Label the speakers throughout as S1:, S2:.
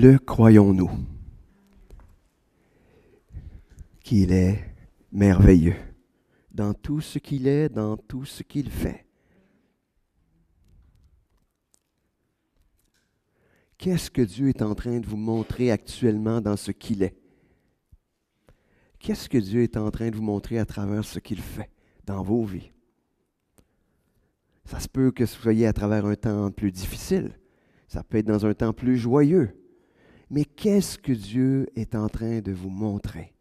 S1: le croyons-nous qu'il est merveilleux dans tout ce qu'il est, dans tout ce qu'il fait. Qu'est-ce que Dieu est en train de vous montrer actuellement dans ce qu'il est? Qu'est-ce que Dieu est en train de vous montrer à travers ce qu'il fait dans vos vies? Ça se peut que vous soyez à travers un temps plus difficile. Ça peut être dans un temps plus joyeux. Mais qu'est-ce que Dieu est en train de vous montrer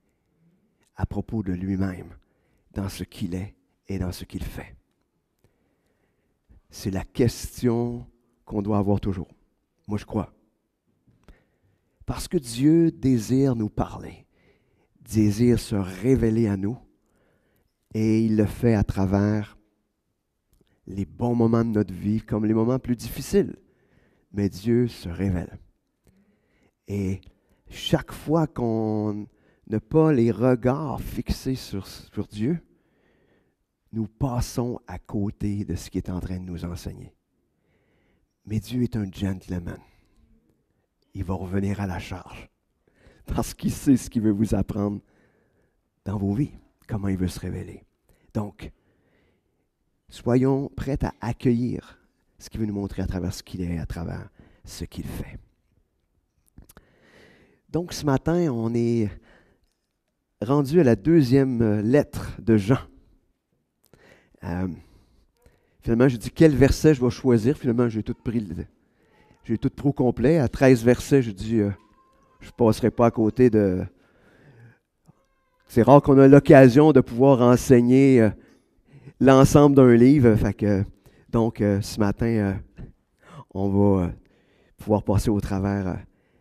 S1: à propos de lui-même, dans ce qu'il est et dans ce qu'il fait? C'est la question qu'on doit avoir toujours. Moi, je crois. Parce que Dieu désire nous parler, désire se révéler à nous, et il le fait à travers les bons moments de notre vie comme les moments plus difficiles. Mais Dieu se révèle. Et chaque fois qu'on n'a pas les regards fixés sur, sur Dieu, nous passons à côté de ce qui est en train de nous enseigner. Mais Dieu est un gentleman. Il va revenir à la charge parce qu'il sait ce qu'il veut vous apprendre dans vos vies, comment il veut se révéler. Donc, soyons prêts à accueillir ce qu'il veut nous montrer à travers ce qu'il est, à travers ce qu'il fait. Donc ce matin, on est rendu à la deuxième euh, lettre de Jean. Euh, finalement, j'ai dit quel verset je vais choisir. Finalement, j'ai tout pris, j'ai tout pris au complet. À 13 versets, j'ai dit, euh, je ne passerai pas à côté de... C'est rare qu'on ait l'occasion de pouvoir enseigner l'ensemble d'un livre. Fait que, donc, ce matin, on va pouvoir passer au travers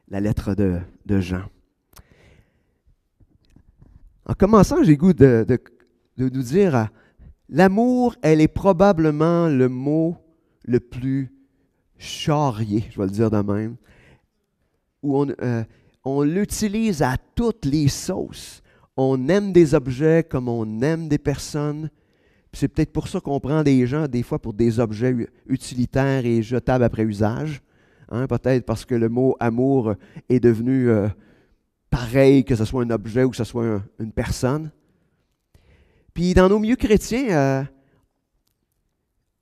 S1: la lettre de, Jean. En commençant, j'ai goût de, nous dire, euh, l'amour, elle est probablement le mot le plus charrié, je vais le dire de même, où on, euh, on l'utilise à toutes les sauces. On aime des objets comme on aime des personnes. C'est peut-être pour ça qu'on prend des gens des fois pour des objets utilitaires et jetables après usage. Hein, peut-être parce que le mot amour est devenu euh, pareil, que ce soit un objet ou que ce soit une personne. Puis dans nos milieux chrétiens, euh,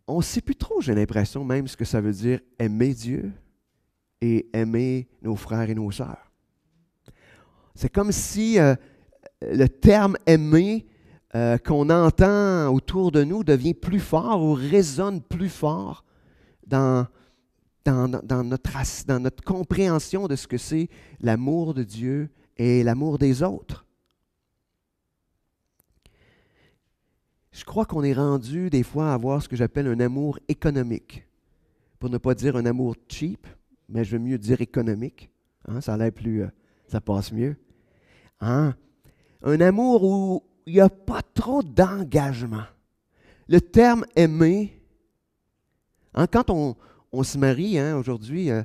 S1: on ne sait plus trop, j'ai l'impression, même ce que ça veut dire aimer Dieu et aimer nos frères et nos sœurs. C'est comme si euh, le terme aimer qu'on entend autour de nous devient plus fort ou résonne plus fort dans dans, notre, dans notre compréhension de ce que c'est l'amour de Dieu et l'amour des autres. Je crois qu'on est rendu des fois à avoir ce que j'appelle un amour économique. Pour ne pas dire un amour cheap, mais je veux mieux dire économique. Hein, ça a l'air plus. Euh, ça passe mieux. Hein. Un amour où il n'y a pas trop d'engagement. Le terme aimer, hein, quand on, on se marie hein, aujourd'hui, euh,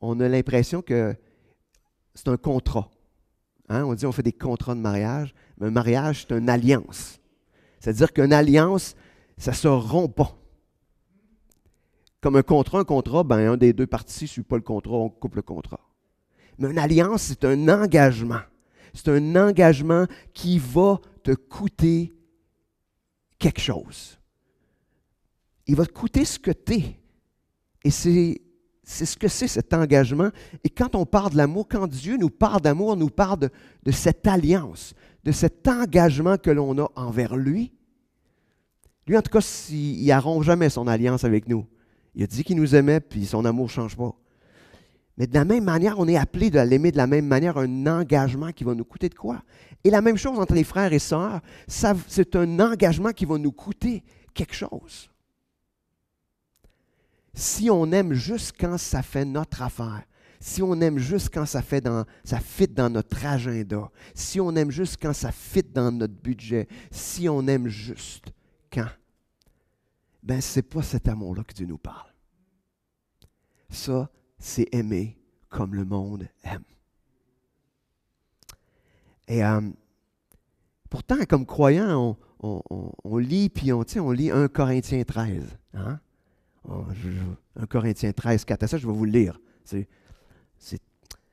S1: on a l'impression que c'est un contrat. Hein, on dit on fait des contrats de mariage, mais un mariage, c'est une alliance. C'est-à-dire qu'une alliance, ça ne se rompt pas. Comme un contrat, un contrat, ben, un des deux parties ne suit pas le contrat, on coupe le contrat. Mais une alliance, c'est un engagement. C'est un engagement qui va te coûter quelque chose. Il va te coûter ce que tu es. Et c'est ce que c'est cet engagement. Et quand on parle de l'amour, quand Dieu nous parle d'amour, nous parle de, cette alliance, de cet engagement que l'on a envers lui. Lui, en tout cas, il n'arrondit jamais son alliance avec nous. Il a dit qu'il nous aimait, puis son amour ne change pas. Mais de la même manière, on est appelé à l'aimer de la même manière, un engagement qui va nous coûter de quoi? Et la même chose entre les frères et sœurs, c'est un engagement qui va nous coûter quelque chose si on aime juste quand ça fait notre affaire, si on aime juste quand ça fait ça fit dans notre agenda, si on aime juste quand ça fit dans notre budget, si on aime juste quand, ben c'est pas cet amour-là que Dieu nous parle. Ça, c'est aimer comme le monde aime. Et euh, pourtant, comme croyants, on, lit, puis on, lit 1 Corinthiens 13. Hein? 1 Corinthiens 13, 4 à ça, je vais vous le lire. C'est,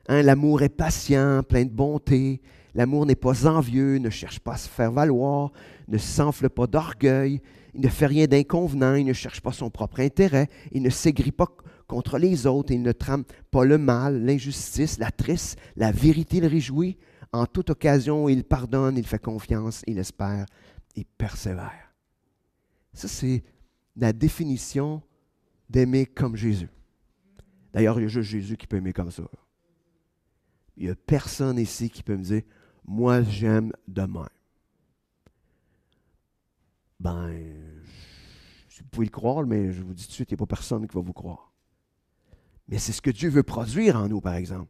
S1: hein, l'amour est patient, plein de bonté. L'amour n'est pas envieux, ne cherche pas à se faire valoir, ne s'enfle pas d'orgueil. Il ne fait rien d'inconvenant, il ne cherche pas son propre intérêt, il ne s'aigrit pas contre les autres, il ne trame pas le mal, l'injustice, la triste, la vérité le réjouit. En toute occasion, il pardonne, il fait confiance, il espère, il persévère. Ça, c'est la définition d'aimer comme Jésus. D'ailleurs, il y a juste Jésus qui peut aimer comme ça. Il n'y a personne ici qui peut me dire, moi j'aime de même. Ben, vous pouvez le croire, mais je vous dis tout de suite, il n'y a pas personne qui va vous croire. Mais c'est ce que Dieu veut produire en nous, par exemple.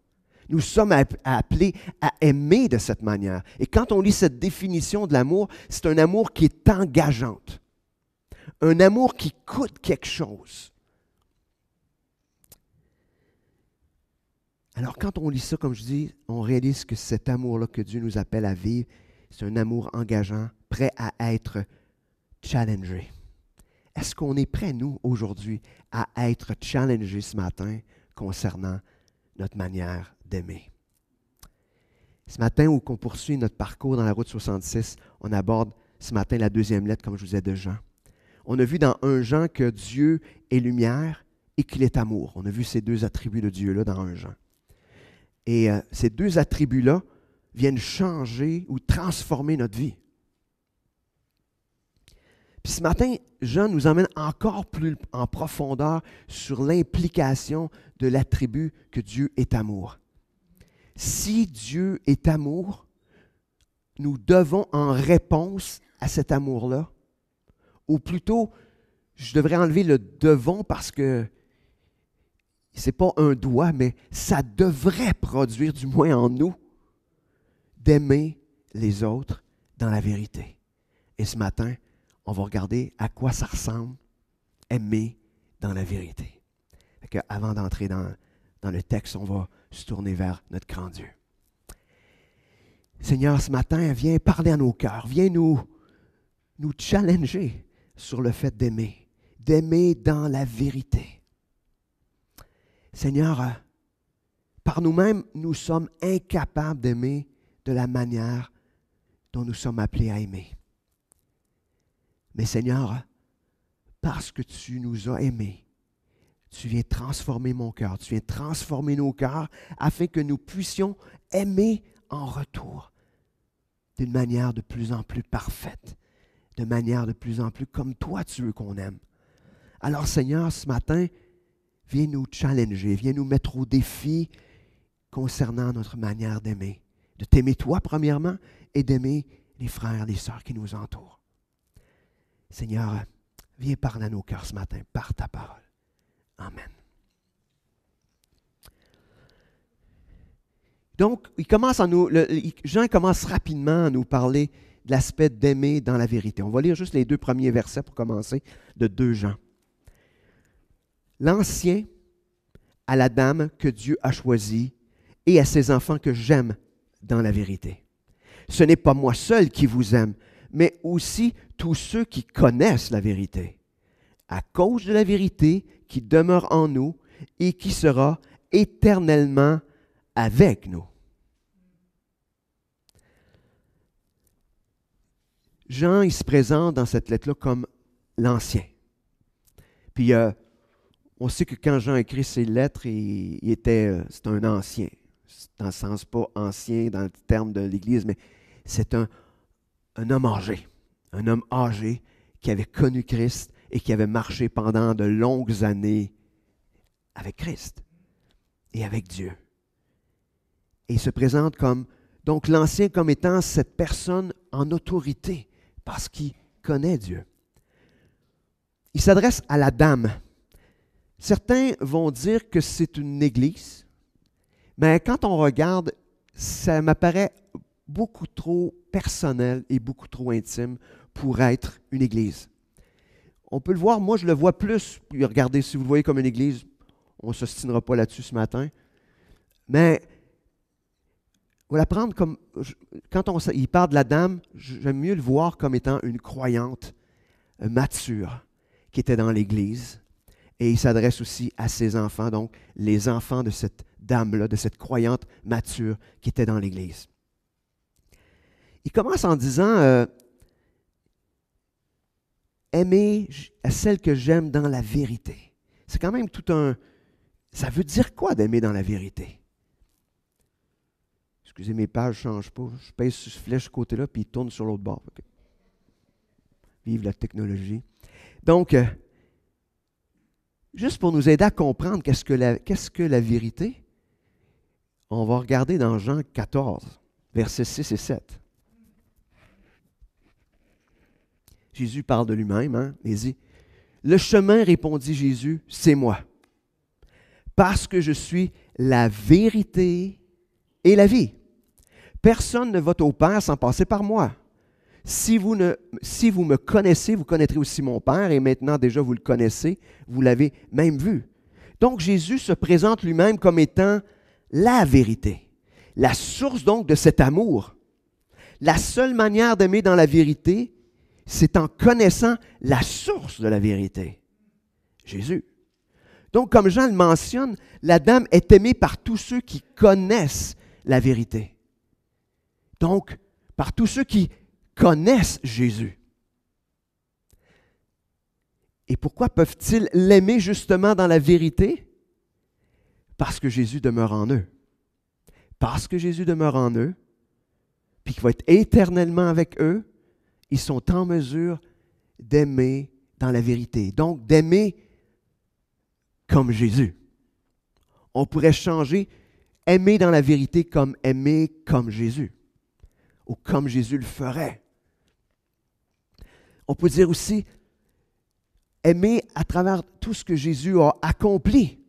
S1: Nous sommes appelés à aimer de cette manière. Et quand on lit cette définition de l'amour, c'est un amour qui est engageante. Un amour qui coûte quelque chose. Alors quand on lit ça, comme je dis, on réalise que cet amour-là que Dieu nous appelle à vivre, c'est un amour engageant, prêt à être challengé. Est-ce qu'on est prêt, nous, aujourd'hui, à être challengé ce matin concernant notre manière d'aimer? Ce matin, où qu'on poursuit notre parcours dans la route 66, on aborde ce matin la deuxième lettre, comme je vous ai de Jean. On a vu dans un Jean que Dieu est lumière et qu'il est amour. On a vu ces deux attributs de Dieu-là dans un Jean. Et euh, ces deux attributs-là viennent changer ou transformer notre vie. Puis ce matin, Jean nous emmène encore plus en profondeur sur l'implication de l'attribut que Dieu est amour. Si Dieu est amour, nous devons en réponse à cet amour-là, ou plutôt, je devrais enlever le devons parce que c'est pas un doigt, mais ça devrait produire, du moins en nous, d'aimer les autres dans la vérité. Et ce matin, on va regarder à quoi ça ressemble, aimer dans la vérité. avant d'entrer dans, dans le texte, on va se tourner vers notre grand Dieu. Seigneur, ce matin, viens parler à nos cœurs, viens nous, nous challenger sur le fait d'aimer, d'aimer dans la vérité. Seigneur, euh, par nous-mêmes, nous sommes incapables d'aimer de la manière dont nous sommes appelés à aimer. Mais Seigneur, parce que tu nous as aimés, tu viens transformer mon cœur, tu viens transformer nos cœurs afin que nous puissions aimer en retour d'une manière de plus en plus parfaite, de manière de plus en plus comme toi tu veux qu'on aime. Alors Seigneur, ce matin, Viens nous challenger, viens nous mettre au défi concernant notre manière d'aimer, de t'aimer toi premièrement et d'aimer les frères, les sœurs qui nous entourent. Seigneur, viens parler à nos cœurs ce matin par ta parole. Amen. Donc, il à nous, Jean commence rapidement à nous parler de l'aspect d'aimer dans la vérité. On va lire juste les deux premiers versets pour commencer de deux Jean l'ancien à la dame que Dieu a choisie et à ses enfants que j'aime dans la vérité. Ce n'est pas moi seul qui vous aime, mais aussi tous ceux qui connaissent la vérité, à cause de la vérité qui demeure en nous et qui sera éternellement avec nous. Jean, il se présente dans cette lettre-là comme l'ancien. Puis il y a on sait que quand Jean écrit ses lettres, il, était, euh, c'est un ancien. Dans le sens pas ancien dans le terme de l'Église, mais c'est un, un homme âgé, un homme âgé qui avait connu Christ et qui avait marché pendant de longues années avec Christ et avec Dieu. Et il se présente comme, donc l'ancien comme étant cette personne en autorité parce qu'il connaît Dieu. Il s'adresse à la dame Certains vont dire que c'est une église, mais quand on regarde, ça m'apparaît beaucoup trop personnel et beaucoup trop intime pour être une église. On peut le voir, moi je le vois plus. Regardez, si vous le voyez comme une église, on ne s'ostinera pas là-dessus ce matin. Mais on la prendre comme. Quand on, il parle de la dame, j'aime mieux le voir comme étant une croyante mature qui était dans l'Église, et il s'adresse aussi à ses enfants, donc les enfants de cette dame-là, de cette croyante mature qui était dans l'Église. Il commence en disant, euh, aimer à celle que j'aime dans la vérité. C'est quand même tout un... Ça veut dire quoi d'aimer dans la vérité? Excusez, mes pages ne changent pas. Je pèse sur ce flèche côté-là, puis il tourne sur l'autre bord. Vive la technologie. Donc, euh, juste pour nous aider à comprendre qu'est-ce que la, qu'est-ce que la vérité, on va regarder dans Jean 14, versets 6 et 7. Jésus parle de lui-même, hein, dit, Le chemin, répondit Jésus, c'est moi, parce que je suis la vérité et la vie. Personne ne va au Père sans passer par moi. Si vous, me connaissez, vous connaîtrez aussi mon Père, et maintenant déjà vous le connaissez, vous l'avez même vu. Donc Jésus se présente lui-même comme étant la vérité, la source donc de cet amour. La seule manière d'aimer dans la vérité, c'est en connaissant la source de la vérité, Jésus. Donc comme Jean le mentionne, la dame est aimée par tous ceux qui connaissent la vérité. Donc, par tous ceux qui connaissent Jésus. Et pourquoi peuvent-ils l'aimer justement dans la vérité Parce que Jésus demeure en eux. Parce que Jésus demeure en eux, puis qu'il va être éternellement avec eux, ils sont en mesure d'aimer dans la vérité. Donc d'aimer comme Jésus. On pourrait changer aimer dans la vérité comme aimer comme Jésus, ou comme Jésus le ferait. On peut dire aussi aimer à travers tout ce que Jésus a accompli,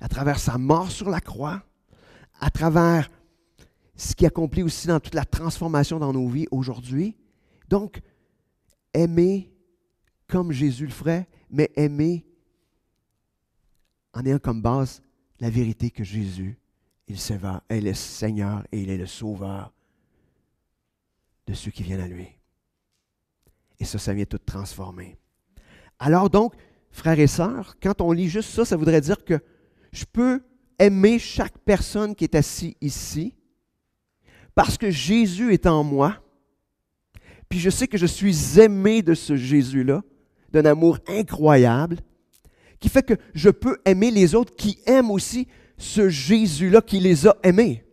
S1: à travers sa mort sur la croix, à travers ce qu'il accomplit aussi dans toute la transformation dans nos vies aujourd'hui. Donc, aimer comme Jésus le ferait, mais aimer en ayant comme base la vérité que Jésus il est le Seigneur et il est le Sauveur de ceux qui viennent à lui. Et ça, ça vient tout transformer. Alors donc, frères et sœurs, quand on lit juste ça, ça voudrait dire que je peux aimer chaque personne qui est assise ici parce que Jésus est en moi. Puis je sais que je suis aimé de ce Jésus-là, d'un amour incroyable, qui fait que je peux aimer les autres qui aiment aussi ce Jésus-là qui les a aimés.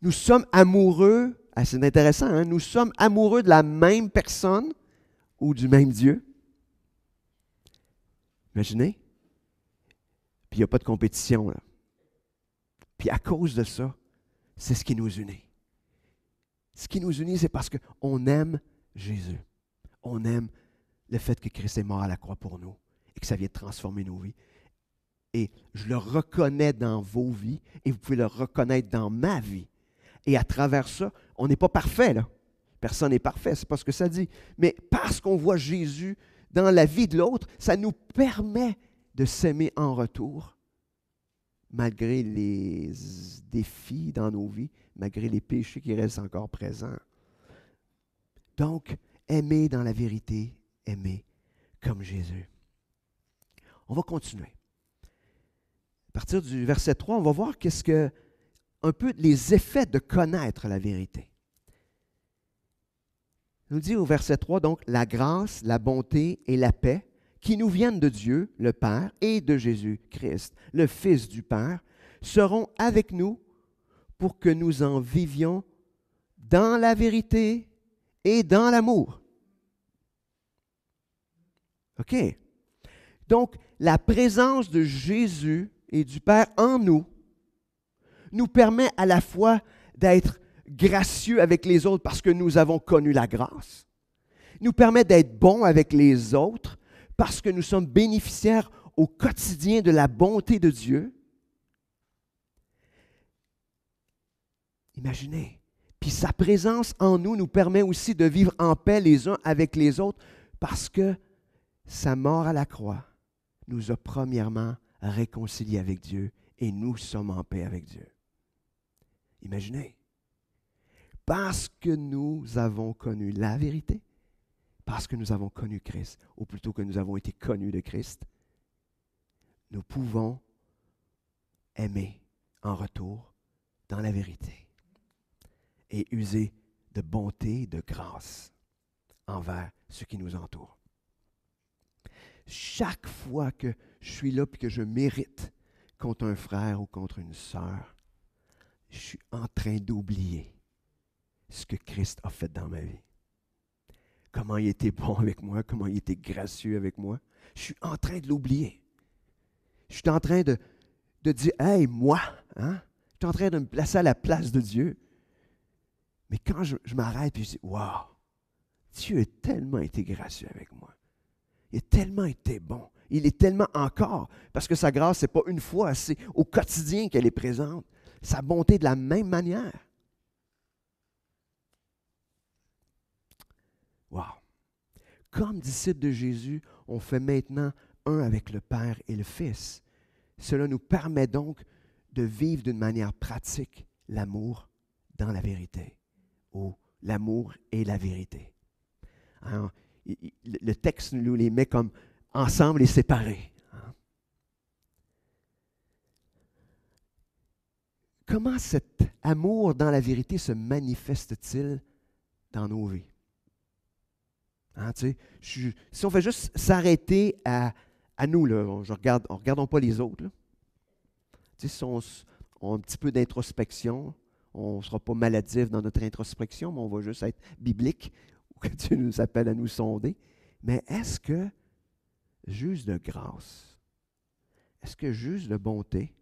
S1: Nous sommes amoureux ah, c'est intéressant, hein? nous sommes amoureux de la même personne ou du même Dieu. Imaginez. Puis il n'y a pas de compétition. Puis à cause de ça, c'est ce qui nous unit. Ce qui nous unit, c'est parce qu'on aime Jésus. On aime le fait que Christ est mort à la croix pour nous et que ça vient de transformer nos vies. Et je le reconnais dans vos vies et vous pouvez le reconnaître dans ma vie. Et à travers ça, on n'est pas parfait, là. Personne n'est parfait, c'est pas ce que ça dit. Mais parce qu'on voit Jésus dans la vie de l'autre, ça nous permet de s'aimer en retour, malgré les défis dans nos vies, malgré les péchés qui restent encore présents. Donc, aimer dans la vérité, aimer comme Jésus. On va continuer. À partir du verset 3, on va voir qu'est-ce que un peu les effets de connaître la vérité nous dit au verset 3, donc, la grâce, la bonté et la paix qui nous viennent de Dieu, le Père, et de Jésus-Christ, le Fils du Père, seront avec nous pour que nous en vivions dans la vérité et dans l'amour. OK. Donc, la présence de Jésus et du Père en nous nous permet à la fois d'être gracieux avec les autres parce que nous avons connu la grâce, nous permet d'être bons avec les autres parce que nous sommes bénéficiaires au quotidien de la bonté de Dieu. Imaginez. Puis sa présence en nous nous permet aussi de vivre en paix les uns avec les autres parce que sa mort à la croix nous a premièrement réconciliés avec Dieu et nous sommes en paix avec Dieu. Imaginez parce que nous avons connu la vérité, parce que nous avons connu Christ, ou plutôt que nous avons été connus de Christ, nous pouvons aimer en retour dans la vérité et user de bonté, de grâce envers ceux qui nous entourent. Chaque fois que je suis là et que je mérite contre un frère ou contre une sœur, je suis en train d'oublier ce que Christ a fait dans ma vie. Comment il était bon avec moi, comment il était gracieux avec moi. Je suis en train de l'oublier. Je suis en train de, de dire, hey, moi, hein? je suis en train de me placer à la place de Dieu. Mais quand je, m'arrête et je dis, wow, Dieu a tellement été gracieux avec moi. Il a tellement été bon. Il est tellement encore, parce que sa grâce, ce n'est pas une fois, c'est au quotidien qu'elle est présente. Sa bonté de la même manière. Wow! Comme disciples de Jésus, on fait maintenant un avec le Père et le Fils. Cela nous permet donc de vivre d'une manière pratique l'amour dans la vérité, ou l'amour et la vérité. Alors, le texte nous les met comme ensemble et séparés. Comment cet amour dans la vérité se manifeste-t-il dans nos vies? Hein, si on fait juste s'arrêter à, nous, on, je regarde, regardons pas les autres. Si on, a un petit peu d'introspection, on ne sera pas maladif dans notre introspection, mais on va juste être biblique, ou que Dieu nous appelle à nous sonder. Mais est-ce que, juste de grâce, est-ce que juste de bonté,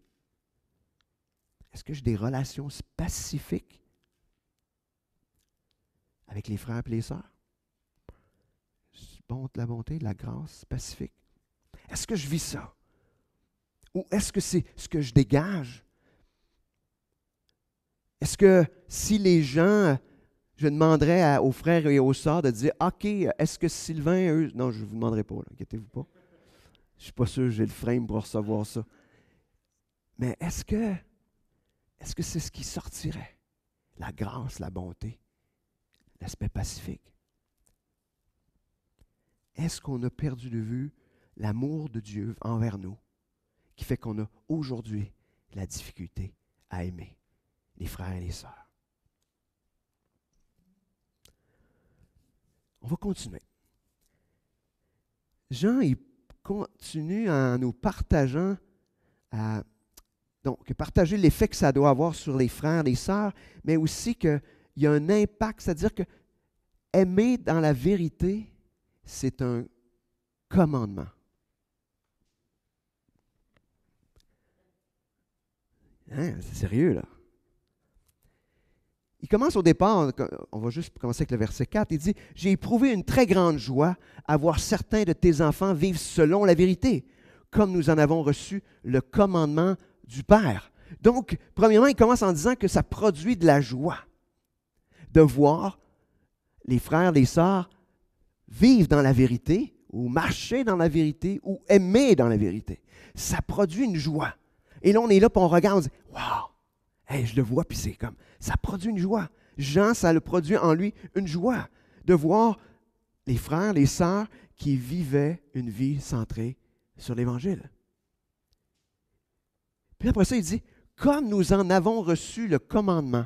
S1: est-ce que j'ai des relations pacifiques avec les frères et les sœurs? la bonté, la grâce pacifique? Est-ce que je vis ça? Ou est-ce que c'est ce que je dégage? Est-ce que si les gens, je demanderais aux frères et aux sœurs de dire, OK, est-ce que Sylvain, non, je ne vous demanderai pas, inquiétez-vous pas. Je ne suis pas sûr j'ai le frame pour recevoir ça. Mais est-ce que est-ce que c'est ce qui sortirait? La grâce, la bonté, l'aspect pacifique est-ce qu'on a perdu de vue l'amour de Dieu envers nous qui fait qu'on a aujourd'hui la difficulté à aimer les frères et les sœurs? On va continuer. Jean, il continue en nous partageant, à, euh, donc partager l'effet que ça doit avoir sur les frères, et les sœurs, mais aussi qu'il y a un impact, c'est-à-dire que aimer dans la vérité, c'est un commandement. Hein, c'est sérieux, là. Il commence au départ, on va juste commencer avec le verset 4, il dit, J'ai éprouvé une très grande joie à voir certains de tes enfants vivre selon la vérité, comme nous en avons reçu le commandement du Père. Donc, premièrement, il commence en disant que ça produit de la joie de voir les frères, les sœurs vivre dans la vérité ou marcher dans la vérité ou aimer dans la vérité. Ça produit une joie. Et là, on est là, puis on regarde, on waouh, hey, je le vois, puis c'est comme, ça produit une joie. Jean, ça le produit en lui une joie de voir les frères, les sœurs qui vivaient une vie centrée sur l'Évangile. Puis après ça, il dit, comme nous en avons reçu le commandement.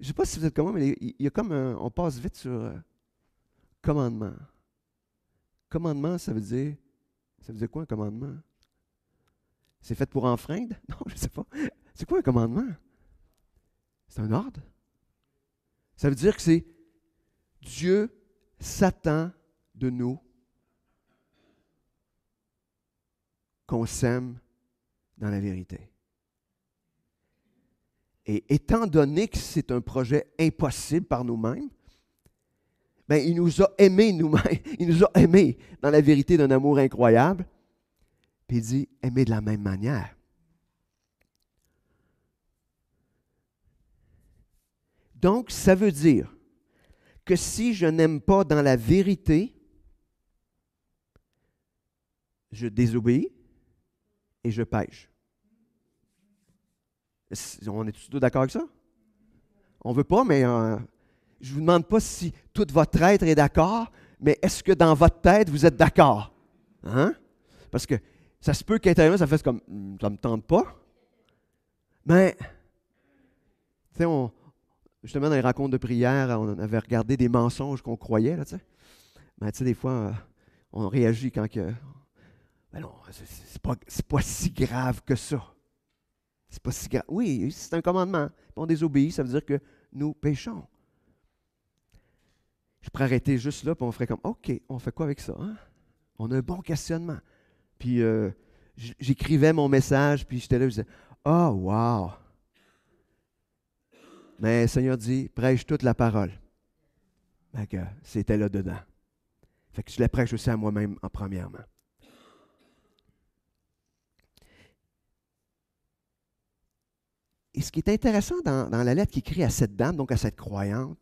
S1: Je ne sais pas si vous êtes comme moi, mais il y a comme on passe vite sur euh, commandement. Commandement, ça veut dire. Ça veut dire quoi un commandement? C'est fait pour enfreindre? Non, je ne sais pas. C'est quoi un commandement? C'est un ordre. Ça veut dire que c'est Dieu s'attend de nous qu'on s'aime dans la vérité. Et étant donné que c'est un projet impossible par nous-mêmes, il nous a aimés nous Il nous a aimés dans la vérité d'un amour incroyable. Puis il dit, aimer de la même manière. Donc, ça veut dire que si je n'aime pas dans la vérité, je désobéis et je pêche. On est tous d'accord avec ça? On ne veut pas, mais euh, je ne vous demande pas si tout votre être est d'accord, mais est-ce que dans votre tête, vous êtes d'accord? Hein? Parce que ça se peut qu'intérieurement, ça fasse comme hmm, ça ne me tente pas. Mais, tu sais, justement, dans les rencontres de prière, on avait regardé des mensonges qu'on croyait, là, tu sais. Mais, tu sais, des fois, euh, on réagit quand que. Ben non, c'est pas, pas si grave que ça. C'est pas si grave. Oui, c'est un commandement. On désobéit, ça veut dire que nous péchons. Je pourrais arrêter juste là, puis on ferait comme, OK, on fait quoi avec ça? Hein? On a un bon questionnement. Puis euh, j'écrivais mon message, puis j'étais là, je disais, Oh, wow! Mais le Seigneur dit, prêche toute la parole. c'était là-dedans. Fait que je la prêche aussi à moi-même en premièrement. Et ce qui est intéressant dans, la lettre qu'il écrit à cette dame, donc à cette croyante,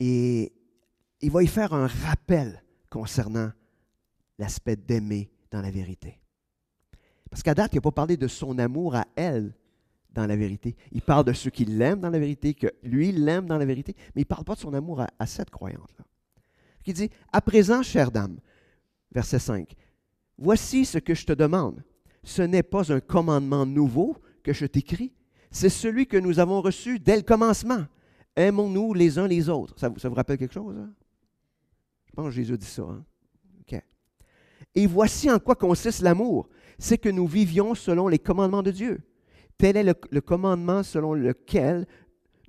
S1: et il va y faire un rappel concernant l'aspect d'aimer dans la vérité. Parce qu'à date, il n'a pas parlé de son amour à elle dans la vérité. Il parle de ceux qui l'aiment dans la vérité, que lui l'aime dans la vérité, mais il ne parle pas de son amour à, cette croyante-là. Il dit, à présent, chère dame, verset 5, voici ce que je te demande. Ce n'est pas un commandement nouveau que je t'écris, c'est celui que nous avons reçu dès le commencement. Aimons-nous les uns les autres. Ça vous, ça rappelle quelque chose? Hein? pense que Jésus dit ça. Hein? Et voici en quoi consiste l'amour. C'est que nous vivions selon les commandements de Dieu. Tel est le, commandement selon lequel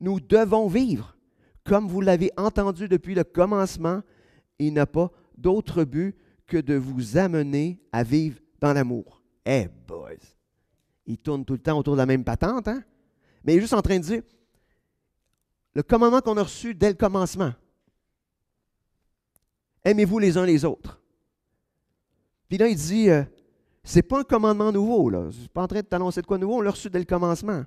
S1: nous devons vivre, comme vous l'avez entendu depuis le commencement. Il n'a pas d'autre but que de vous amener à vivre dans l'amour. Eh, boys! Il tourne tout le temps autour de la même patente, hein? Mais il est juste en train de dire le commandement qu'on a reçu dès le commencement, aimez-vous les uns les autres. Puis là, il dit, euh, c'est pas un commandement nouveau, là. Je suis pas en train de t'annoncer de quoi nouveau, on l'a reçu dès le commencement.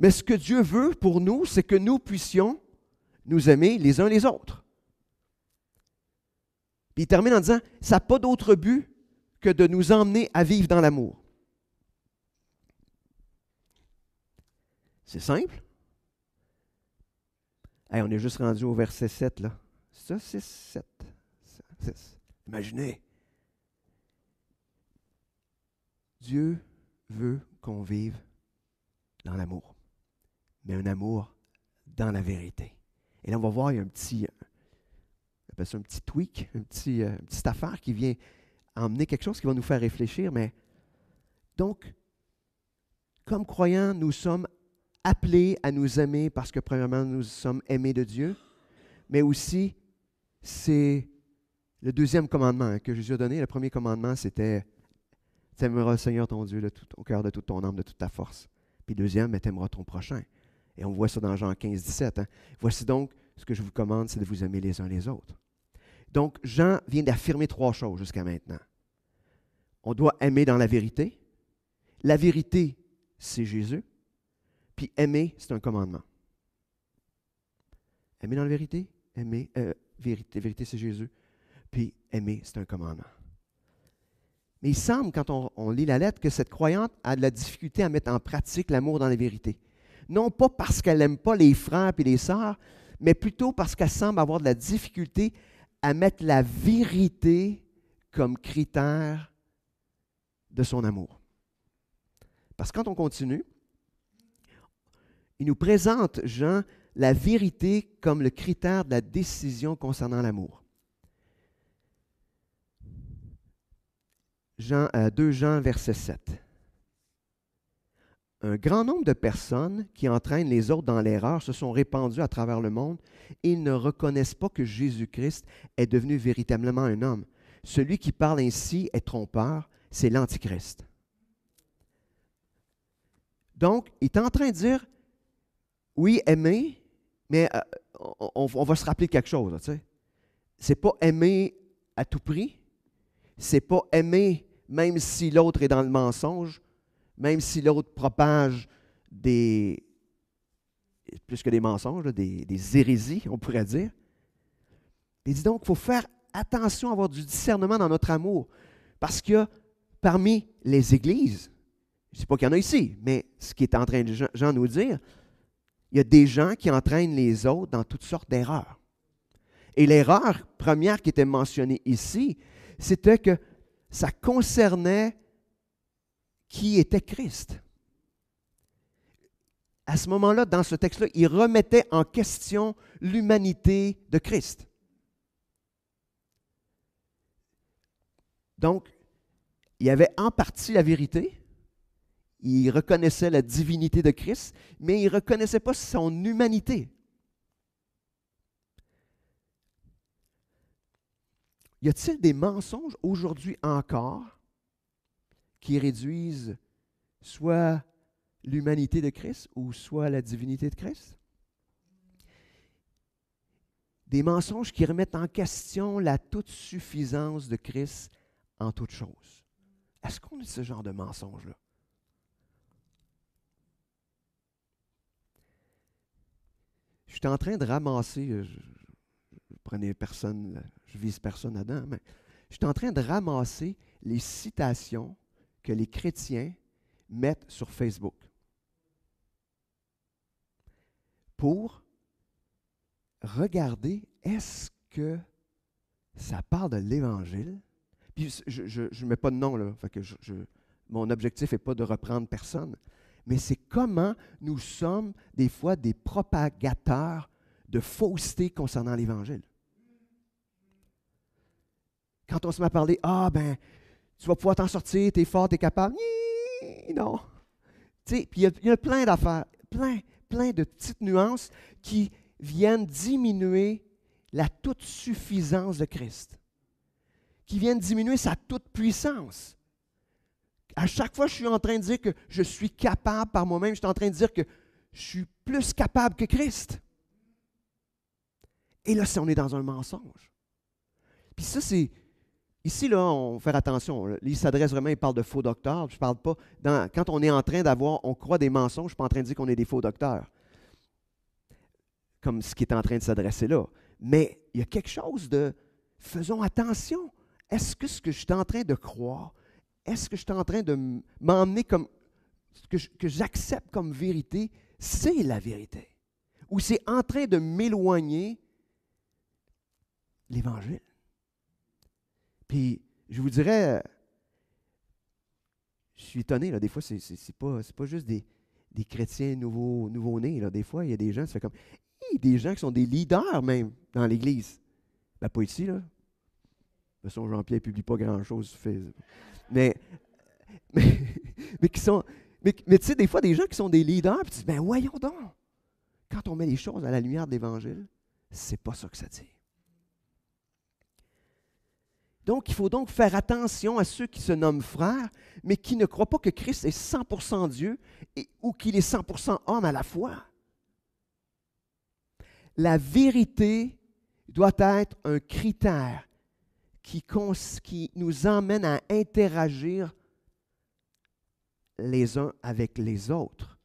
S1: Mais ce que Dieu veut pour nous, c'est que nous puissions nous aimer les uns les autres. Puis il termine en disant, ça n'a pas d'autre but que de nous emmener à vivre dans l'amour. C'est simple. on est juste rendu au verset 7, là. Ça, 6, 7. 6. Imaginez. Dieu veut qu'on vive dans l'amour, mais un amour dans la vérité. Et là, on va voir, il y a un petit, euh, un petit tweak, un petit, euh, une petite affaire qui vient emmener quelque chose qui va nous faire réfléchir. Mais donc, comme croyants, nous sommes appelés à nous aimer parce que, premièrement, nous sommes aimés de Dieu, mais aussi c'est le deuxième commandement que Jésus a donné. Le premier commandement, c'était Tu le Seigneur ton Dieu de tout ton cœur, de toute ton âme, de toute ta force. Puis le deuxième, tu aimeras ton prochain. Et on voit ça dans Jean 15, 17. Hein. Voici donc ce que je vous commande, c'est de vous aimer les uns les autres. Donc, Jean vient d'affirmer trois choses jusqu'à maintenant. On doit aimer dans la vérité. La vérité, c'est Jésus. Puis aimer, c'est un commandement. Aimer dans la vérité, aimer, euh, vérité. Vérité, c'est Jésus. Puis aimer, c'est un commandement. Mais il semble, quand on, on, lit la lettre, que cette croyante a de la difficulté à mettre en pratique l'amour dans la vérité. Non pas parce qu'elle n'aime pas les frères et les sœurs, mais plutôt parce qu'elle semble avoir de la difficulté à mettre la vérité comme critère de son amour. Parce que quand on continue, il nous présente, Jean, la vérité comme le critère de la décision concernant l'amour. Jean, 2 euh, Jean, verset 7. Un grand nombre de personnes qui entraînent les autres dans l'erreur se sont répandues à travers le monde et ils ne reconnaissent pas que Jésus-Christ est devenu véritablement un homme. Celui qui parle ainsi est trompeur, c'est l'Antichrist. Donc, il est en train de dire, oui, aimer, mais euh, on, va se rappeler quelque chose, tu sais. C'est pas aimer à tout prix. C'est pas aimer même si l'autre est dans le mensonge, même si l'autre propage des, plus que des mensonges, des, hérésies, on pourrait dire. Et dis donc, il faut faire attention à avoir du discernement dans notre amour. Parce que parmi les églises, je ne sais pas qu'il y en a ici, mais ce qui est en train de gens Jean nous dire, il y a des gens qui entraînent les autres dans toutes sortes d'erreurs. Et l'erreur première qui était mentionnée ici, c'était que ça concernait qui était Christ. À ce moment-là, dans ce texte-là, il remettait en question l'humanité de Christ. Donc, il y avait en partie la vérité, il reconnaissait la divinité de Christ, mais il ne reconnaissait pas son humanité. Y a-t-il des mensonges aujourd'hui encore qui réduisent soit l'humanité de Christ ou soit la divinité de Christ? Des mensonges qui remettent en question la toute suffisance de Christ en toute chose. Est-ce qu'on a ce genre de mensonges là Je suis en train de ramasser, euh, je, ne prenais personne, euh, je vise personne là-dedans, mais suis en train de ramasser les citations que les chrétiens mettent sur Facebook pour regarder est-ce que ça parle de l'Évangile. Puis je ne mets pas de nom, là. que mon objectif n'est pas de reprendre personne mais c'est comment nous sommes des fois des propagateurs de fausseté concernant l'Évangile. Quand on se met à parler, ah ben, tu vas pouvoir t'en sortir, es fort, es capable. non. il y, y, a plein d'affaires, plein, plein de petites nuances qui viennent diminuer la toute suffisance de Christ, qui viennent diminuer sa toute puissance. À chaque fois, je suis en train de dire que je suis capable par moi-même, je suis en train de dire que je suis plus capable que Christ. Et là, c'est on est dans un mensonge. Puis ça, c'est. Ici, là, on faire attention. Il s'adresse vraiment, il parle de faux docteurs. Je parle pas. quand on est en train d'avoir, on croit des mensonges, je ne suis pas en train de dire qu'on est des faux docteurs. Comme ce qui est en train de s'adresser là. Mais il y a quelque chose de. Faisons attention. Est-ce que ce que je suis en train de croire, est-ce que je suis en train de m'emmener comme, que j'accepte comme vérité, c'est la vérité? Ou c'est en train de m'éloigner l'Évangile? Puis, je vous dirais, euh, je suis étonné, là, des fois, c'est pas, pas juste des, des chrétiens nouveaux, nouveau-nés. Des fois, il y a des gens, ça fait comme, des gens qui sont des leaders même dans l'Église. La ben, pas ici, là. De toute façon, Jean-Pierre ne publie pas grand-chose sur Facebook. mais, mais, tu sais, des fois, des gens qui sont des leaders, puis tu ben voyons donc. Quand on met les choses à la lumière de l'Évangile, c'est pas ça que ça dit. Donc, il faut donc faire attention à ceux qui se nomment frères, mais qui ne croient pas que Christ est 100% Dieu ou qu'il est 100% homme à la fois. La vérité doit être un critère qui, nous emmène à interagir les uns avec les autres.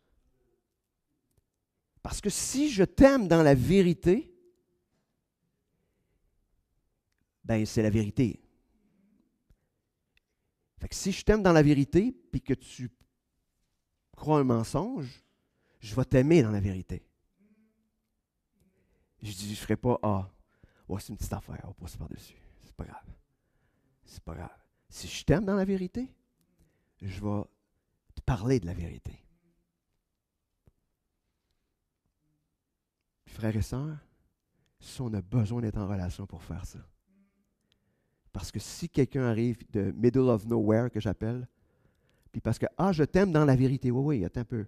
S1: Parce que si je t'aime dans la vérité, ben c'est la vérité. Fait que si je t'aime dans la vérité, puis que tu crois un mensonge, je vais t'aimer dans la vérité. Je dis, je ne ferai pas, ah, c'est une petite affaire, on passe par-dessus, c'est pas grave c'est pas grave. Si je t'aime dans la vérité, je vais te parler de la vérité. Frères et sœurs, si on a besoin d'être en relation pour faire ça. Parce que si quelqu'un arrive de middle of nowhere, que j'appelle, puis parce que, ah, je t'aime dans la vérité, oui, oui, attends un peu.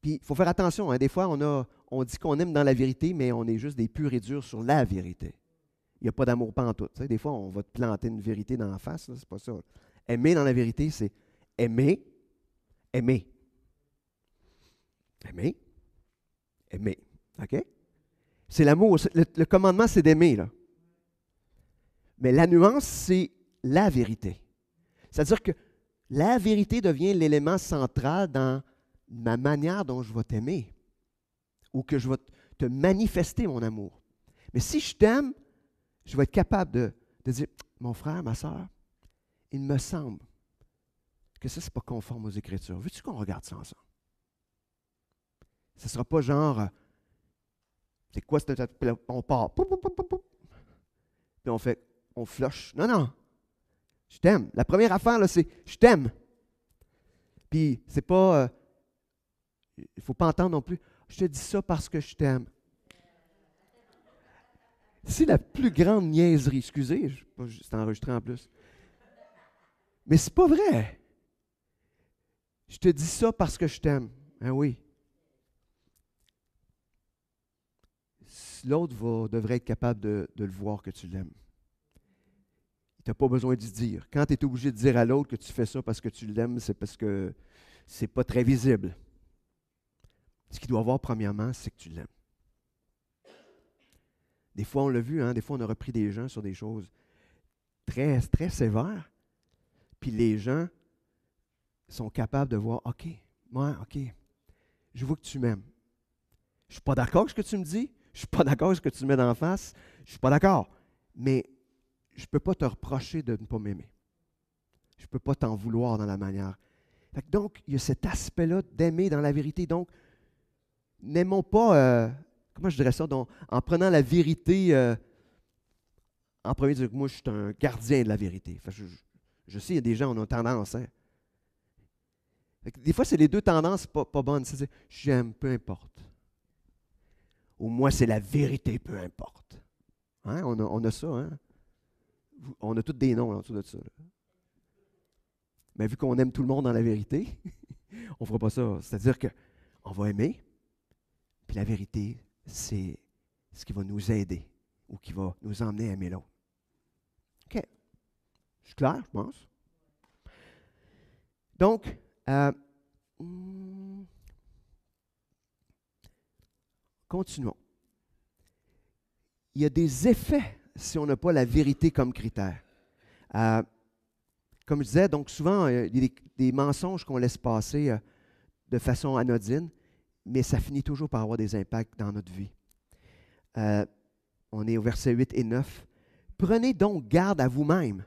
S1: Puis il faut faire attention, hein. des fois, on, a, on dit qu'on aime dans la vérité, mais on est juste des purs et durs sur la vérité il n'y a pas d'amour pantoute. tout. des fois, on va te planter une vérité dans la face, c'est pas ça. Aimer dans la vérité, c'est aimer, aimer. Aimer, aimer. OK? C'est l'amour. Le, commandement, c'est d'aimer. Là. Mais la nuance, c'est la vérité. C'est-à-dire que la vérité devient l'élément central dans ma manière dont je vais t'aimer ou que je vais te manifester mon amour. Mais si je t'aime, je vais être capable de, de dire, mon frère, ma soeur, il me semble que ça, ce n'est pas conforme aux Écritures. Veux-tu qu'on regarde ça ensemble? Ce ne sera pas genre, euh, c'est quoi cette... On part. Puis on fait, on floche. Non, non. Je t'aime. La première affaire, là, c'est je t'aime. Puis c'est pas... Euh, il ne faut pas entendre non plus. Je te dis ça parce que je t'aime. C'est la plus grande niaiserie. Excusez, c'est enregistré en plus. Mais c'est pas vrai. Je te dis ça parce que je t'aime. ah oui. L'autre devrait être capable de, le voir que tu l'aimes. Tu n'as pas besoin de dire. Quand tu es obligé de dire à l'autre que tu fais ça parce que tu l'aimes, c'est parce que c'est pas très visible. Ce qu'il doit voir, premièrement, c'est que tu l'aimes. Des fois, on l'a vu, hein, des fois, on a repris des gens sur des choses très, très sévères. Puis les gens sont capables de voir, OK, moi, OK, je vois que tu m'aimes. Je ne suis pas d'accord avec ce que tu me dis. Je ne suis pas d'accord avec ce que tu me mets d'en face. Je ne suis pas d'accord. Mais je ne peux pas te reprocher de ne pas m'aimer. Je ne peux pas t'en vouloir dans la manière. donc, il y a cet aspect-là d'aimer dans la vérité. Donc, n'aimons pas euh, comment je dirais ça, donc, en prenant la vérité, euh, en premier, dire que moi, je suis un gardien de la vérité. je, sais, il y a des gens, on a tendance. Hein. Des fois, c'est les deux tendances pas, pas bonnes. C'est, j'aime, peu importe. Ou moi, c'est la vérité, peu importe. Hein? On, a, ça. Hein. On a tous des noms en dessous de ça. Mais vu qu'on aime tout le monde dans la vérité, on ne fera pas ça. C'est-à-dire qu'on va aimer, puis la vérité, c'est ce qui va nous aider ou qui va nous emmener à aimer OK. Je suis clair, je pense. Donc, euh, hmm, continuons. Il y a des effets si on n'a pas la vérité comme critère. Euh, comme je disais, donc souvent, euh, il y a des, mensonges qu'on laisse passer de façon anodine mais ça finit toujours par avoir des impacts dans notre vie. Euh, on est au verset 8 et 9. Prenez donc garde à vous-même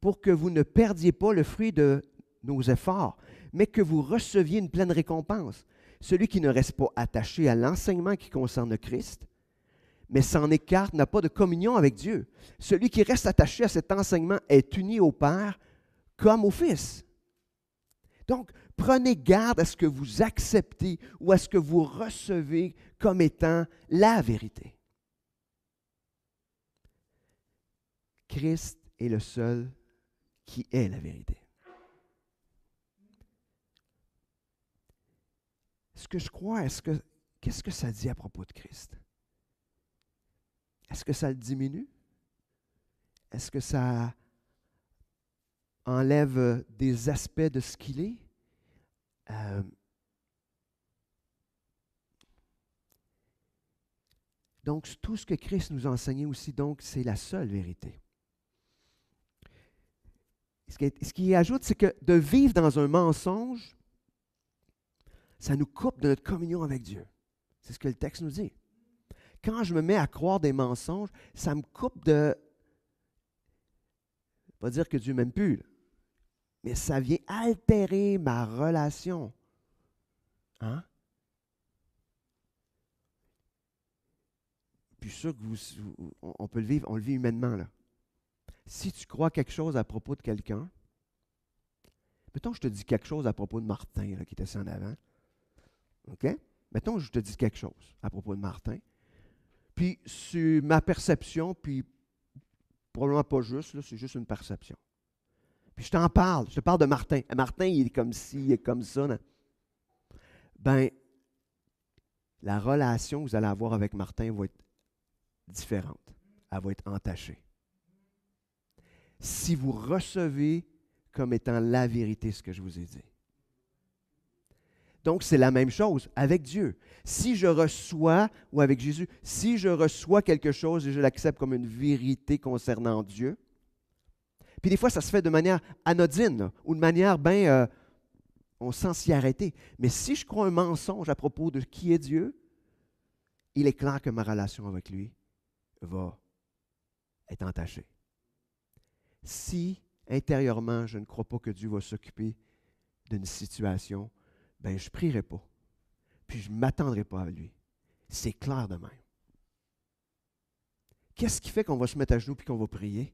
S1: pour que vous ne perdiez pas le fruit de nos efforts, mais que vous receviez une pleine récompense. Celui qui ne reste pas attaché à l'enseignement qui concerne le Christ, mais s'en écarte, n'a pas de communion avec Dieu. Celui qui reste attaché à cet enseignement est uni au Père comme au Fils. Donc, Prenez garde à ce que vous acceptez ou à ce que vous recevez comme étant la vérité. Christ est le seul qui est la vérité. Ce que je crois, est-ce que, qu'est-ce que ça dit à propos de Christ? Est-ce que ça le diminue? Est-ce que ça enlève des aspects de ce qu'il est? Euh, donc, tout ce que Christ nous a enseigné aussi, donc, c'est la seule vérité. Ce qui, ajoute, c'est que de vivre dans un mensonge, ça nous coupe de notre communion avec Dieu. C'est ce que le texte nous dit. Quand je me mets à croire des mensonges, ça me coupe de... Pas dire que Dieu m'aime plus, mais ça vient altérer ma relation. Hein? Puis sûr on peut le vivre, on le vit humainement là. Si tu crois quelque chose à propos de quelqu'un, mettons je te dis quelque chose à propos de Martin qui était en avant, ok? Mettons je te dis quelque chose à propos de Martin, puis sur ma perception, puis probablement pas juste, c'est juste une perception je t'en parle, je te parle de Martin. Martin, il est comme ci, il est comme ça. Ben, la relation que vous allez avoir avec Martin va être différente. Elle va être entachée. Si vous recevez comme étant la vérité ce que je vous ai dit. Donc, c'est la même chose avec Dieu. Si je reçois, ou avec Jésus, si je reçois quelque chose et je l'accepte comme une vérité concernant Dieu, puis des fois, ça se fait de manière anodine ou de manière bien. Euh, on sent s'y arrêter. Mais si je crois un mensonge à propos de qui est Dieu, il est clair que ma relation avec lui va être entachée. Si intérieurement je ne crois pas que Dieu va s'occuper d'une situation, ben je prierai pas. Puis je ne m'attendrai pas à lui. C'est clair de même. Qu'est-ce qui fait qu'on va se mettre à genoux puis qu'on va prier?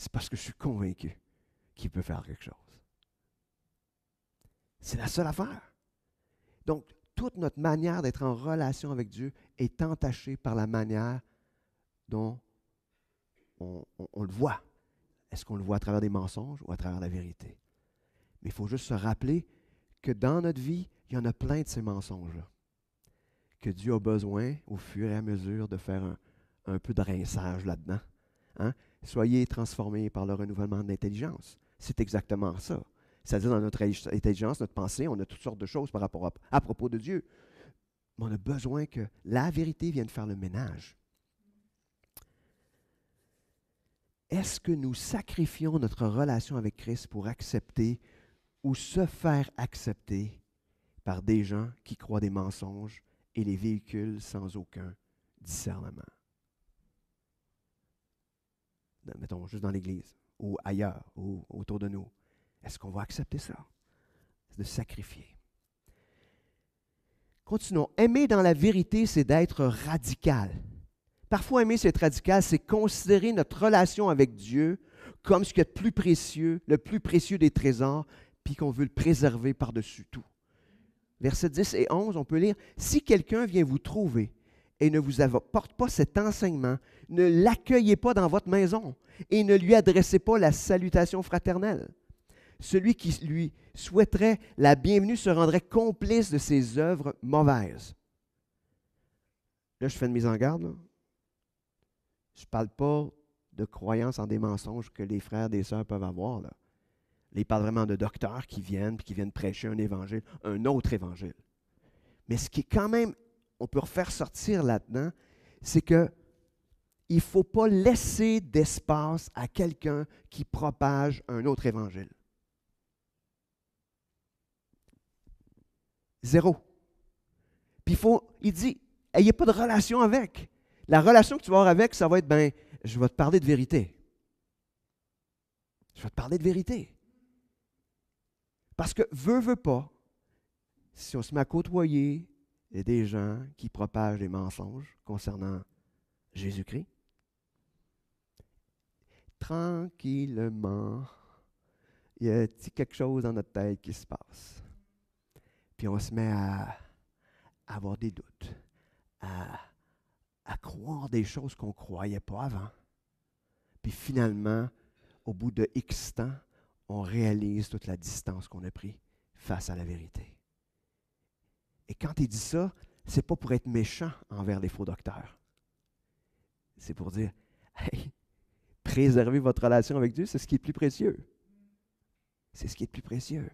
S1: c'est parce que je suis convaincu qu'il peut faire quelque chose. C'est la seule affaire. Donc, toute notre manière d'être en relation avec Dieu est entachée par la manière dont on, le voit. Est-ce qu'on le voit à travers des mensonges ou à travers la vérité? Mais il faut juste se rappeler que dans notre vie, il y en a plein de ces mensonges-là. Que Dieu a besoin, au fur et à mesure, de faire un, un peu de rinçage là-dedans. Hein? soyez transformés par le renouvellement de l'intelligence. C'est exactement ça. C'est-à-dire, dans notre intelligence, notre pensée, on a toutes sortes de choses par rapport à, à propos de Dieu. Mais on a besoin que la vérité vienne faire le ménage. Est-ce que nous sacrifions notre relation avec Christ pour accepter ou se faire accepter par des gens qui croient des mensonges et les véhiculent sans aucun discernement? mettons juste dans l'Église ou ailleurs ou autour de nous, est-ce qu'on va accepter ça? de sacrifier. Continuons. Aimer dans la vérité, c'est d'être radical. Parfois, aimer, c'est être radical, c'est considérer notre relation avec Dieu comme ce qui est le plus précieux, le plus précieux des trésors, puis qu'on veut le préserver par-dessus tout. Versets 10 et 11, on peut lire, Si quelqu'un vient vous trouver et ne vous apporte pas cet enseignement, ne l'accueillez pas dans votre maison et ne lui adressez pas la salutation fraternelle. Celui qui lui souhaiterait la bienvenue se rendrait complice de ses œuvres mauvaises. Là, je fais une mise en garde. Je ne parle pas de croyances en des mensonges que les frères et les sœurs peuvent avoir. Là. parle vraiment de docteurs qui viennent, qui viennent prêcher un évangile, un autre évangile. Mais ce qui est quand même, on peut refaire sortir là-dedans, c'est que il ne faut pas laisser d'espace à quelqu'un qui propage un autre évangile. Zéro. Puis il faut, il dit, ayez pas de relation avec. La relation que tu vas avoir avec, ça va être, ben, je vais te parler de vérité. Je vais te parler de vérité. Parce que, veut, veut pas, si on se met à côtoyer, des gens qui propagent des mensonges concernant Jésus-Christ, tranquillement, il y a quelque chose dans notre tête qui se passe. Puis on se met à, avoir des doutes, à, croire des choses qu'on ne croyait pas avant. Puis finalement, au bout de X temps, on réalise toute la distance qu'on a pris face à la vérité. Et quand il dit ça, c'est pas pour être méchant envers les faux docteurs. C'est pour dire, hey, préserver votre relation avec Dieu, c'est ce qui est plus précieux. C'est ce qui est plus précieux.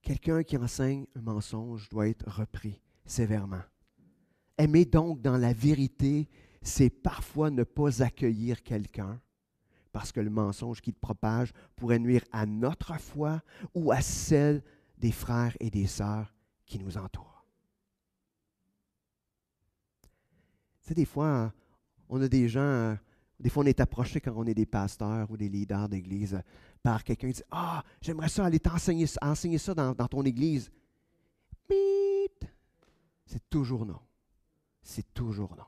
S1: Quelqu'un qui enseigne un mensonge doit être repris sévèrement. Aimer donc dans la vérité, c'est parfois ne pas accueillir quelqu'un parce que le mensonge qu'il propage pourrait nuire à notre foi ou à celle des frères et des sœurs qui nous entourent. Tu sais, des fois, on a des gens, euh, des fois on est approché quand on est des pasteurs ou des leaders d'église par quelqu'un qui dit Ah, j'aimerais ça aller t'enseigner enseigner ça dans, ton église. C'est toujours non. C'est toujours non.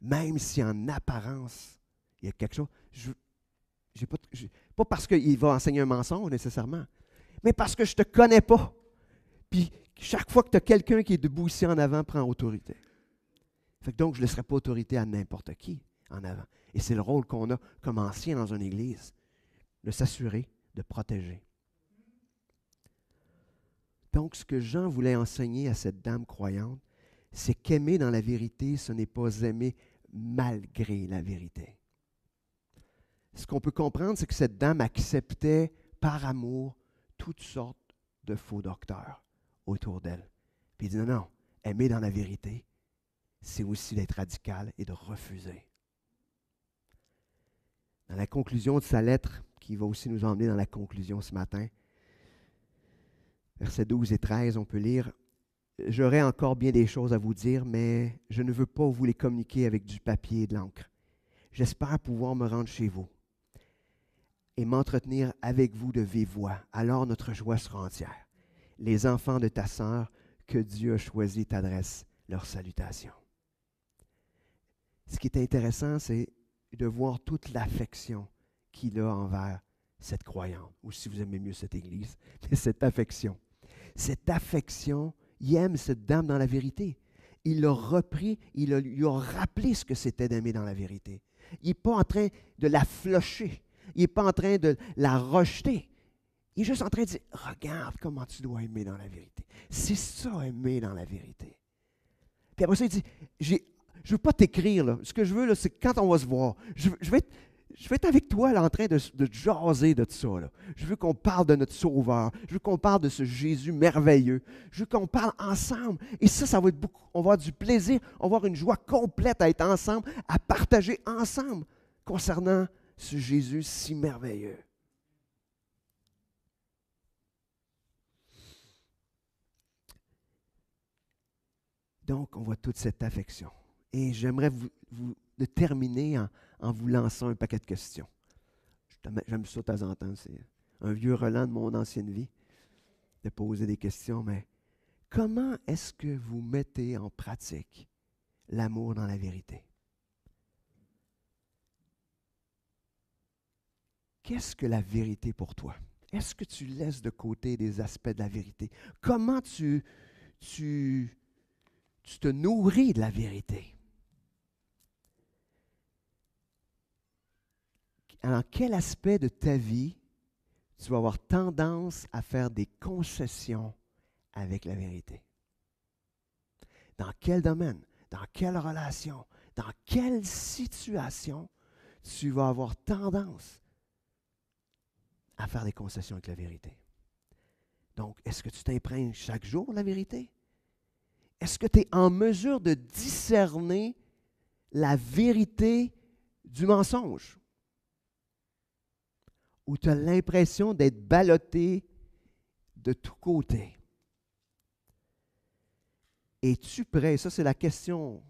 S1: Même si en apparence, il y a quelque chose. Je, pas, pas parce qu'il va enseigner un mensonge nécessairement, mais parce que je ne te connais pas. Puis chaque fois que tu as quelqu'un qui est debout ici en avant, prend autorité donc, je ne laisserai pas autorité à n'importe qui en avant. Et c'est le rôle qu'on a comme ancien dans une église, de s'assurer, de protéger. Donc, ce que Jean voulait enseigner à cette dame croyante, c'est qu'aimer dans la vérité, ce n'est pas aimer malgré la vérité. Ce qu'on peut comprendre, c'est que cette dame acceptait par amour toutes sortes de faux docteurs autour d'elle. Puis il dit non, non, aimer dans la vérité, c'est aussi d'être radical et de refuser. Dans la conclusion de sa lettre, qui va aussi nous emmener dans la conclusion ce matin, versets 12 et 13, on peut lire J'aurais encore bien des choses à vous dire, mais je ne veux pas vous les communiquer avec du papier et de l'encre. J'espère pouvoir me rendre chez vous et m'entretenir avec vous de vive voix. Alors notre joie sera entière. Les enfants de ta sœur, que Dieu a choisi t'adressent leurs salutations ce qui est intéressant, c'est de voir toute l'affection qu'il a envers cette croyante, ou si vous aimez mieux cette Église, cette affection. Cette affection, il aime cette dame dans la vérité. Il l'a repris, il lui a rappelé ce que c'était d'aimer dans la vérité. Il n'est pas en train de la flocher, il n'est pas en train de la rejeter. Il est juste en train de dire, regarde comment tu dois aimer dans la vérité. C'est ça, aimer dans la vérité. Puis après ça, il dit, j'ai je ne veux pas t'écrire, Ce que je veux, c'est quand on va se voir, je, vais être je vais avec toi en train de, de jaser de tout ça. Je veux qu'on parle de notre Sauveur. Je veux qu'on parle de ce Jésus merveilleux. Je veux qu'on parle ensemble. Et ça, ça va être beaucoup. On va avoir du plaisir. On va avoir une joie complète à être ensemble, à partager ensemble concernant ce Jésus si merveilleux. Donc, on voit toute cette affection. Et j'aimerais vous, de terminer en, vous lançant un paquet de questions. J'aime ça de temps en C'est un vieux relan de mon ancienne vie de poser des questions, mais comment est-ce que vous mettez en pratique l'amour dans la vérité? Qu'est-ce que la vérité pour toi? Est-ce que tu laisses de côté des aspects de la vérité? Comment tu, tu, tu te nourris de la vérité? dans quel aspect de ta vie tu vas avoir tendance à faire des concessions avec la vérité? Dans quel domaine, dans quelle relation, dans quelle situation tu vas avoir tendance à faire des concessions avec la vérité? Donc, est-ce que tu t'imprègnes chaque jour la vérité? Est-ce que tu es en mesure de discerner la vérité du mensonge? où tu as l'impression d'être ballotté de tous côtés? Es-tu prêt, ça c'est la question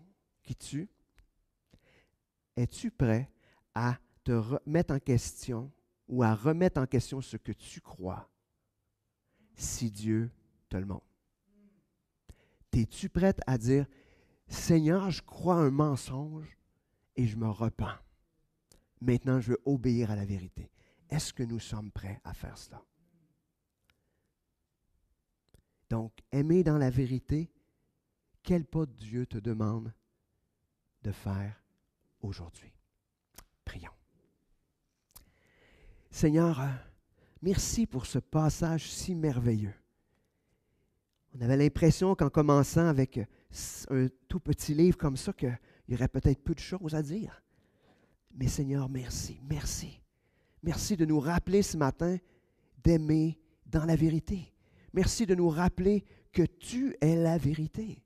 S1: qui tue, es-tu prêt à te remettre en question ou à remettre en question ce que tu crois si Dieu te le montre? Es-tu prête à dire, Seigneur, je crois un mensonge et je me repens. Maintenant, je veux obéir à la vérité. Est-ce que nous sommes prêts à faire cela? Donc, aimer dans la vérité, quel pas Dieu te demande de faire aujourd'hui? Prions. Seigneur, euh, merci pour ce passage si merveilleux. On avait l'impression qu'en commençant avec euh, un tout petit livre comme ça, qu'il y aurait peut-être peu de choses à dire. Mais Seigneur, merci, merci. Merci de nous rappeler ce matin d'aimer dans la vérité. Merci de nous rappeler que tu es la vérité.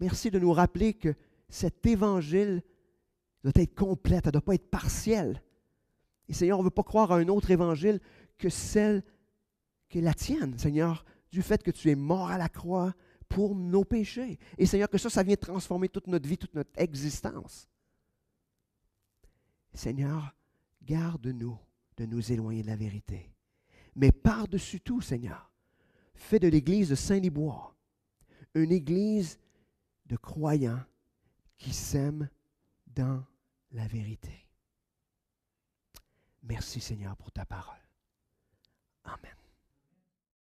S1: Merci de nous rappeler que cet évangile doit être complet, elle ne doit pas être partiel. Et Seigneur, on ne veut pas croire à un autre évangile que celle que la tienne, Seigneur, du fait que tu es mort à la croix pour nos péchés. Et Seigneur, que ça, ça vient transformer toute notre vie, toute notre existence. Seigneur, garde-nous de nous éloigner de la vérité. Mais par-dessus tout, Seigneur, fais de l'église de Saint-Libois une église de croyants qui s'aiment dans la vérité. Merci Seigneur pour ta parole. Amen.